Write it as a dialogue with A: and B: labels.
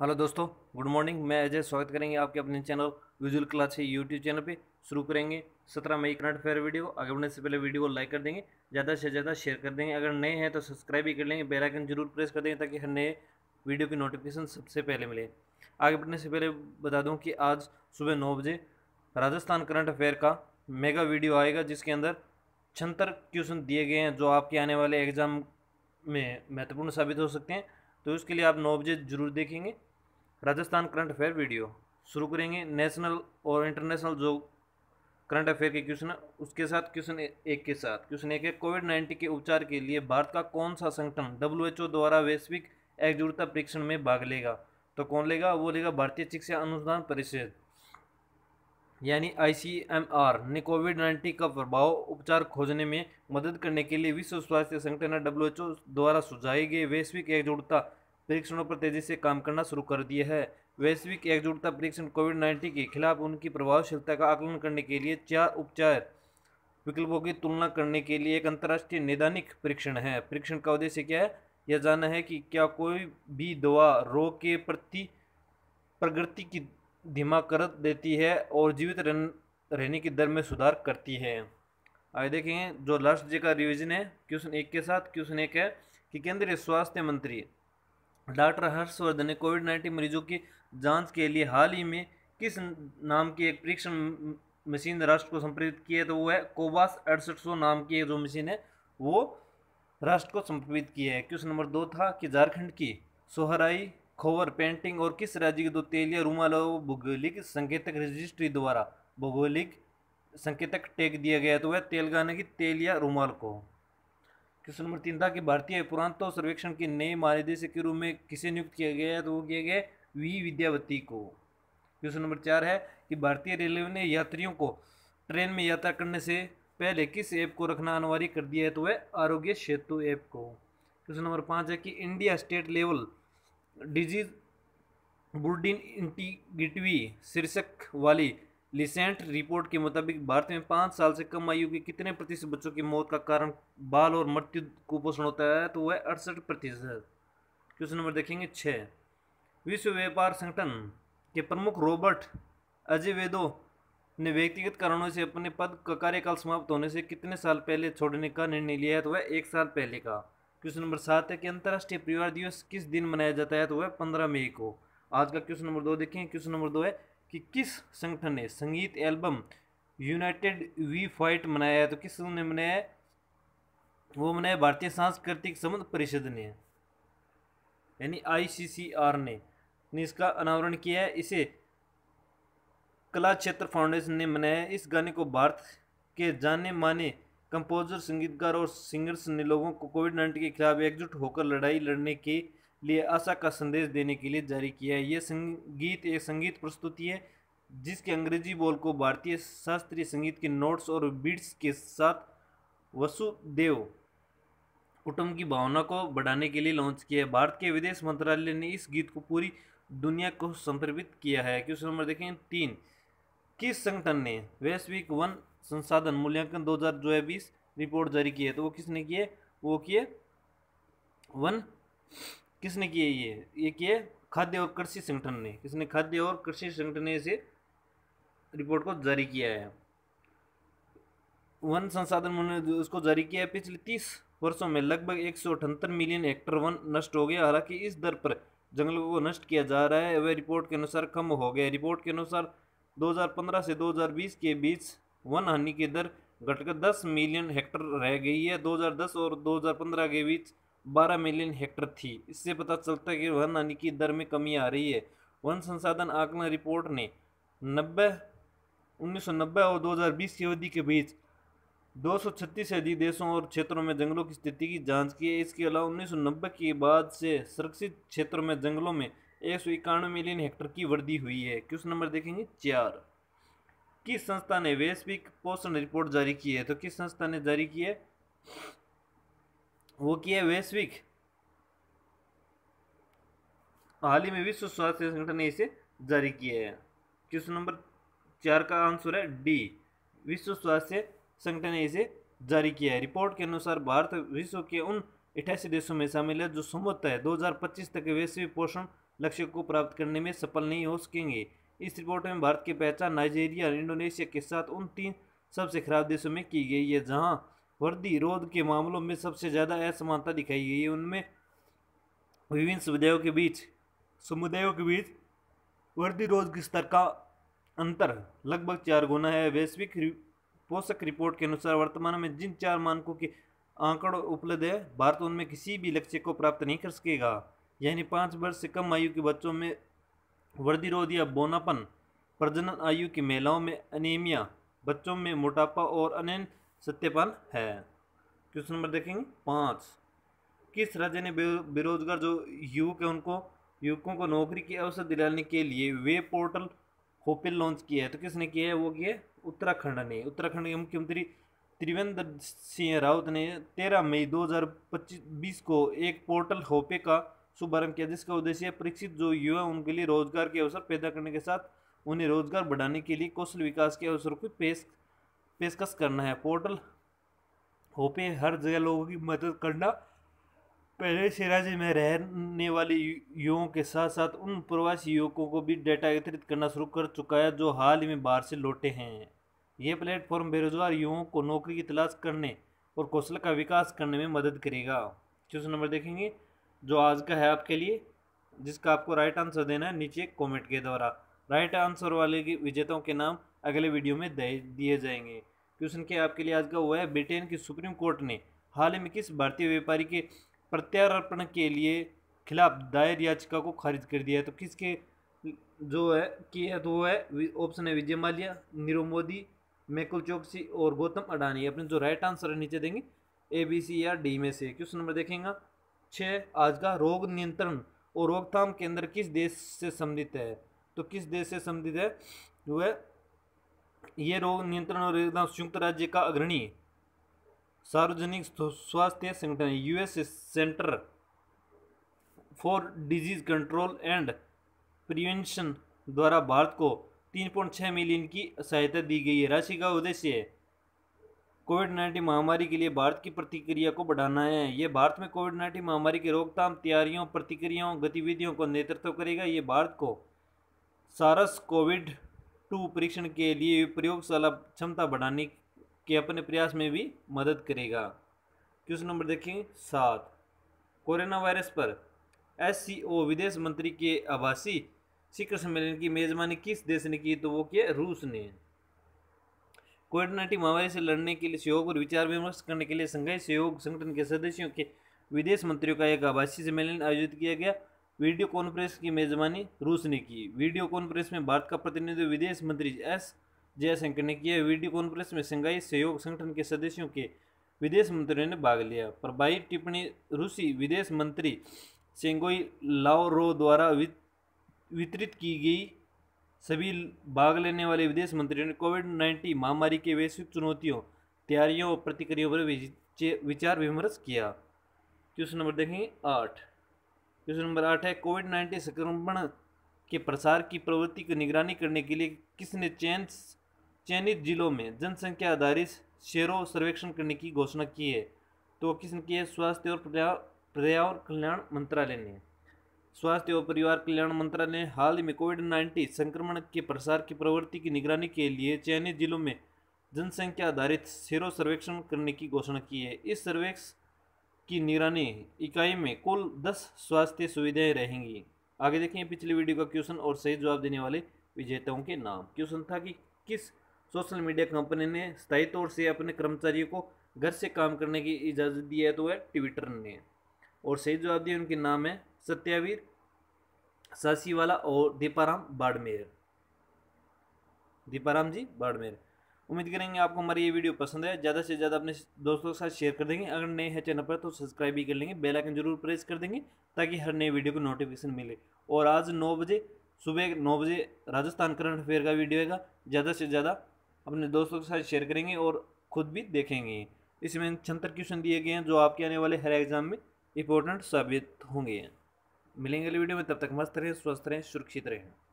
A: hello दोस्तों good morning मैं अजय स्वागत करेंगे आपके अपने चैनल विजुअल क्लास है यूट्यूब चैनल पे शुरू करेंगे सत्रह मई करंट फेयर वीडियो आगे बढ़ने से पहले वीडियो को लाइक कर देंगे ज़्यादा से ज़्यादा शेयर कर देंगे अगर नए हैं तो सब्सक्राइब भी कर लेंगे बेलाइकन जरूर प्रेस कर देंगे ताकि हर नए वीडियो की नोटिफिकेशन सबसे पहले मिले आगे बढ़ने से पहले बता दूँ कि आज सुबह नौ बजे राजस्थान करंट अफेयर का मेगा वीडियो आएगा जिसके अंदर छहत्तर क्वेश्चन दिए गए हैं जो आपके आने वाले एग्ज़ाम में महत्वपूर्ण साबित हो सकते हैं तो उसके लिए आप नौ बजे ज़रूर देखेंगे राजस्थान करंट अफेयर वीडियो शुरू करेंगे नेशनल और इंटरनेशनल जो करंट अफेयर के क्वेश्चन है उसके साथ क्वेश्चन एक के साथ क्वेश्चन एक है कोविड नाइन्टीन के उपचार के लिए भारत का कौन सा संगठन डब्ल्यू द्वारा वैश्विक एकजुटता परीक्षण में भाग लेगा तो कौन लेगा वो लेगा भारतीय चिकित्सा अनुसंधान परिषद यानी आई ने कोविड नाइन्टीन का प्रभाव उपचार खोजने में मदद करने के लिए विश्व स्वास्थ्य संगठन डब्ल्यूएचओ द्वारा सुझाए गए वैश्विक एकजुटता परीक्षणों पर तेजी से काम करना शुरू कर दिए है वैश्विक एकजुटता परीक्षण कोविड नाइन्टीन के खिलाफ उनकी प्रभावशीलता का आकलन करने के लिए चार उपचार विकल्पों की तुलना करने के लिए एक अंतर्राष्ट्रीय नैदानिक परीक्षण है परीक्षण का उद्देश्य क्या है यह जानना है कि क्या कोई भी दवा रोग के प्रति प्रगति की धीमा कर देती है और जीवित रहन, रहने की दर में सुधार करती है आइए देखेंगे जो लास्ट जी का रिविजन है क्वेश्चन एक के साथ क्वेश्चन एक है कि केंद्रीय स्वास्थ्य मंत्री डॉक्टर हर्षवर्धन ने कोविड नाइन्टीन मरीजों की जांच के लिए हाल ही में किस नाम की एक परीक्षण मशीन राष्ट्र को समर्पित की है तो वो है कोबास अड़सठ सौ नाम की जो मशीन है वो राष्ट्र को समर्पित की है क्वेश्चन नंबर दो था कि झारखंड की सोहराई खोवर पेंटिंग और किस राज्य की दो तेलिया रूमाल भौगोलिक संकेतक रजिस्ट्री द्वारा भौगोलिक संकेतक टेक दिया गया तो वह तेलंगाना की तेलिया रूमाल को क्वेश्चन नंबर तीन था कि भारतीय पुरातत्व सर्वेक्षण के नए महानिदेशक के रूप में किसे नियुक्त किया गया है तो वो किया गया वी विद्यावती को क्वेश्चन नंबर चार है कि भारतीय रेलवे ने यात्रियों को ट्रेन में यात्रा करने से पहले किस ऐप को रखना अनिवार्य कर दिया है तो वह आरोग्य सेतु ऐप को क्वेश्चन नंबर पाँच है कि India state level disease bulletin इंटीग्रिटवी शीर्षक वाली लिसेंट रिपोर्ट के मुताबिक भारत में पाँच साल से कम आयु के कितने प्रतिशत बच्चों की मौत का कारण बाल और मृत्यु कुपोषण होता है तो वह अड़सठ प्रतिशत क्वेश्चन नंबर देखेंगे छः विश्व व्यापार संगठन के प्रमुख रॉबर्ट अजेवेदो ने व्यक्तिगत कारणों से अपने पद का कार्यकाल समाप्त होने से कितने साल पहले छोड़ने का निर्णय लिया है तो वह एक साल पहले का क्वेश्चन नंबर सात है कि अंतर्राष्ट्रीय परिवार दिवस किस दिन मनाया जाता है तो वह पंद्रह मई को आज का क्वेश्चन नंबर दो देखें क्वेश्चन नंबर दो है कि किस संगठन ने संगीत एल्बम यूनाइटेड वी फाइट मनाया है तो किस ने मनाया वो मनाया भारतीय सांस्कृतिक संबंध परिषद ने यानी आईसीसीआर ने ने इसका अनावरण किया है इसे कला क्षेत्र फाउंडेशन ने मनाया इस गाने को भारत के जाने माने कंपोजर संगीतकार और सिंगर्स ने लोगों को कोविड नाइन्टीन के खिलाफ एकजुट होकर लड़ाई लड़ने की लिए आशा का संदेश देने के लिए जारी किया है यह संगीत एक संगीत प्रस्तुति है जिसके अंग्रेजी बोल को भारतीय शास्त्रीय संगीत के नोट्स और बीट्स के साथ वसुदेव कुटुंब की भावना को बढ़ाने के लिए लॉन्च किया है भारत के विदेश मंत्रालय ने इस गीत को पूरी दुनिया को समर्पित किया है क्वेश्चन नंबर देखें तीन किस संगठन ने वैश्विक वन संसाधन मूल्यांकन दो हज़ार जो है बीस रिपोर्ट जारी की है तो वो किसने किए वो किए वन किसने किए ये ये किए खाद्य और कृषि संगठन ने किसने खाद्य और कृषि संगठन ने इसे रिपोर्ट को जारी किया है वन संसाधन उन्होंने उसको जारी किया है पिछले तीस वर्षों में लगभग एक मिलियन हेक्टर वन नष्ट हो गया हालांकि इस दर पर जंगलों को नष्ट किया जा रहा है वह रिपोर्ट के अनुसार कम हो गया रिपोर्ट के अनुसार 2015 से 2020 के बीच वन हानि की दर घटकर 10 मिलियन हेक्टर रह गई है 2010 और 2015 के बीच 12 मिलियन हेक्टर थी इससे पता चलता है कि वन हानि की दर में कमी आ रही है वन संसाधन आकलन रिपोर्ट ने नब्बे उन्नीस और 2020 की अवधि के बीच 236 से अधिक देशों और क्षेत्रों में जंगलों की स्थिति की जांच की है इसके अलावा उन्नीस के बाद से सुरक्षित क्षेत्रों में जंगलों में एक सौ इक्यानवे मिलियन हेक्टर की वृद्धि हुई है क्वेश्चन नंबर देखेंगे चार किस संस्था ने वैश्विक पोषण रिपोर्ट जारी की है तो किस संस्था ने जारी की है वो किया वैश्विक हाल ही में विश्व स्वास्थ्य संगठन ने इसे जारी किया है क्वेश्चन नंबर चार का आंसर है डी विश्व स्वास्थ्य संगठन ने इसे जारी किया है रिपोर्ट के अनुसार भारत विश्व के उन अठासी देशों में शामिल है जो संभवतः 2025 तक वैश्विक पोषण लक्ष्य को प्राप्त करने में सफल नहीं हो सकेंगे इस रिपोर्ट में भारत की पहचान नाइजीरिया और इंडोनेशिया के साथ उन तीन सबसे खराब देशों में की गई है जहाँ रोध के मामलों में सबसे ज़्यादा असमानता दिखाई गई है उनमें विभिन्न समुदायों के बीच समुदायों के बीच रोध के स्तर का अंतर लगभग चार गुना है वैश्विक पोषक रिपोर्ट के अनुसार वर्तमान में जिन चार मानकों के आंकड़ों उपलब्ध है भारत उनमें किसी भी लक्ष्य को प्राप्त नहीं कर सकेगा यानी पाँच वर्ष से कम आयु के बच्चों में वर्दिरोध या बोनापन प्रजनन आयु की महिलाओं में अनेमिया बच्चों में मोटापा और अन्य सत्यपाल है क्वेश्चन नंबर देखेंगे पाँच किस राज्य ने बेरोजगार जो युवक है उनको युवकों को नौकरी के अवसर दिलाने के लिए वे पोर्टल होपिल लॉन्च किया है तो किसने किया है वो किया उत्तराखंड ने उत्तराखंड के मुख्यमंत्री त्रिवेंद्र सिंह रावत ने तेरह मई बीस को एक पोर्टल होपे का शुभारंभ किया जिसका उद्देश्य परीक्षित जो युवा उनके लिए रोजगार के अवसर पैदा करने के साथ उन्हें रोजगार बढ़ाने के लिए कौशल विकास के अवसरों को पेश पेशकश करना है पोर्टल होपे हर जगह लोगों की मदद करना पहले सिराज में रहने वाले युवाओं के साथ साथ उन प्रवासी युवकों को भी डेटा एकत्रित करना शुरू कर चुका है जो हाल ही में बाहर से लौटे हैं यह प्लेटफॉर्म बेरोजगार युवाओं को नौकरी की तलाश करने और कौशल का विकास करने में मदद करेगा क्वेश्चन नंबर देखेंगे जो आज का है आपके लिए जिसका आपको राइट आंसर देना है नीचे कॉमेंट के द्वारा राइट आंसर वाले विजेताओं के नाम अगले वीडियो में दिए जाएंगे क्वेश्चन के आपके लिए आज का वो है ब्रिटेन की सुप्रीम कोर्ट ने हाल ही में किस भारतीय व्यापारी के प्रत्यारोपण के लिए खिलाफ दायर याचिका को खारिज कर दिया है तो किसके जो है किया तो वो है ऑप्शन है विजय माल्या नीरव मोदी मेकुल चौकसी और गौतम अडानी अपने जो राइट आंसर है नीचे देंगे ए बी सी या डी में से क्वेश्चन नंबर देखेंगे छः आज का रोग नियंत्रण और रोकथाम केंद्र किस देश से संबंधित है तो किस देश से संबंधित है वह ये रोग नियंत्रण और एकदम संयुक्त राज्य का अग्रणी सार्वजनिक स्वास्थ्य संगठन US centre for disease control and prevention द्वारा भारत को 3.6 मिलियन की सहायता दी गई है राशि का उद्देश्य कोविड नाइन्टीन महामारी के लिए भारत की प्रतिक्रिया को बढ़ाना है ये भारत में कोविड नाइन्टीन महामारी की रोकथाम तैयारियों प्रतिक्रियाओं गतिविधियों को नेतृत्व करेगा ये भारत को सारस कोविड टू परीक्षण के लिए प्रयोगशाला क्षमता बढ़ाने के अपने प्रयास में भी मदद करेगा क्वेश्चन नंबर देखें सात कोरोना वायरस पर एस विदेश मंत्री के आवासी शिखर सम्मेलन की मेजबानी किस देश ने की तो वो किया रूस ने कोविड नाइन्टीन महामारी से लड़ने के लिए सहयोग और विचार विमर्श करने के लिए संघाई सहयोग संगठन के सदस्यों के विदेश मंत्रियों का एक आवासीय सम्मेलन आयोजित किया गया वीडियो कॉन्फ्रेंस की मेजबानी रूस ने की वीडियो कॉन्फ्रेंस में भारत का प्रतिनिधित्व विदेश मंत्री एस जयशंकर ने किया वीडियो कॉन्फ्रेंस में शंघाई सहयोग संगठन के सदस्यों के विदेश मंत्रियों ने भाग लिया प्रभावी टिप्पणी रूसी विदेश मंत्री सेंगोई लावरो द्वारा वितरित की गई सभी भाग लेने वाले विदेश मंत्रियों ने कोविड नाइन्टीन महामारी के वैश्विक चुनौतियों तैयारियों और प्रतिक्रियाओं पर विचार विमर्श किया क्वेश्चन नंबर देखेंगे आठ क्वेश्चन नंबर आठ है कोविड नाइन्टीन संक्रमण के प्रसार की प्रवृत्ति की निगरानी करने के लिए किसने चयन चयनित जिलों में जनसंख्या आधारित शेरों सर्वेक्षण करने की घोषणा की है तो किसने की है स्वास्थ्य और पर्यावरण कल्याण मंत्रालय ने स्वास्थ्य और परिवार कल्याण मंत्रालय ने हाल ही में कोविड नाइन्टीन संक्रमण के प्रसार की प्रवृत्ति की निगरानी के लिए चयनित जिलों में जनसंख्या आधारित सेरो सर्वेक्षण करने की घोषणा की है इस सर्वेक्षण की निगरानी इकाई में कुल दस स्वास्थ्य सुविधाएं रहेंगी आगे देखें पिछले वीडियो का क्वेश्चन और सही जवाब देने वाले विजेताओं के नाम क्वेश्चन था कि किस सोशल मीडिया कंपनी ने स्थायी तौर से अपने कर्मचारियों को घर से काम करने की इजाज़त दी है तो वह ट्विटर ने और सही जवाब दिए उनके नाम है सत्यावीर सासीवाला और दीपाराम बाड़मेर दीपाराम जी बाड़मेर उम्मीद करेंगे आपको हमारी ये वीडियो पसंद है ज़्यादा से ज़्यादा अपने दोस्तों के साथ शेयर कर देंगे अगर नए हैं चैनल पर तो सब्सक्राइब भी कर लेंगे बेल आइकन जरूर प्रेस कर देंगे ताकि हर नए वीडियो को नोटिफिकेशन मिले और आज नौ बजे सुबह नौ बजे राजस्थान करंट अफेयर का वीडियो आएगा ज़्यादा से ज़्यादा अपने दोस्तों के साथ शेयर करेंगे और खुद भी देखेंगे इसमें छहत्तर क्वेश्चन दिए गए हैं जो आपके आने वाले हर एग्जाम में इंपॉर्टेंट साबित होंगे मिलेंगे अगले वीडियो में तब तक मस्त रहें स्वस्थ रहें सुरक्षित रहें